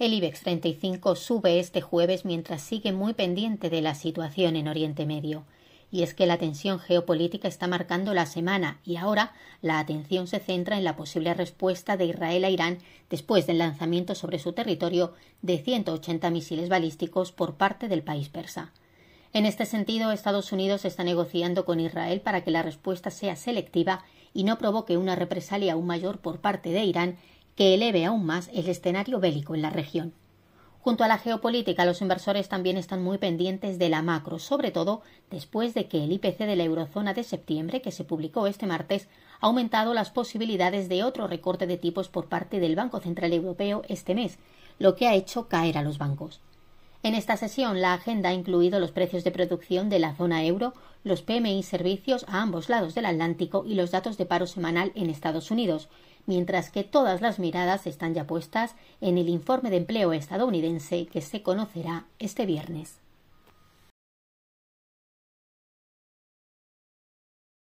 El IBEX 35 sube este jueves mientras sigue muy pendiente de la situación en Oriente Medio. Y es que la tensión geopolítica está marcando la semana y ahora la atención se centra en la posible respuesta de Israel a Irán después del lanzamiento sobre su territorio de 180 misiles balísticos por parte del país persa. En este sentido, Estados Unidos está negociando con Israel para que la respuesta sea selectiva y no provoque una represalia aún mayor por parte de Irán que eleve aún más el escenario bélico en la región. Junto a la geopolítica, los inversores también están muy pendientes de la macro, sobre todo después de que el IPC de la eurozona de septiembre, que se publicó este martes, ha aumentado las posibilidades de otro recorte de tipos por parte del Banco Central Europeo este mes, lo que ha hecho caer a los bancos. En esta sesión, la agenda ha incluido los precios de producción de la zona euro, los PMI servicios a ambos lados del Atlántico y los datos de paro semanal en Estados Unidos, mientras que todas las miradas están ya puestas en el informe de empleo estadounidense que se conocerá este viernes.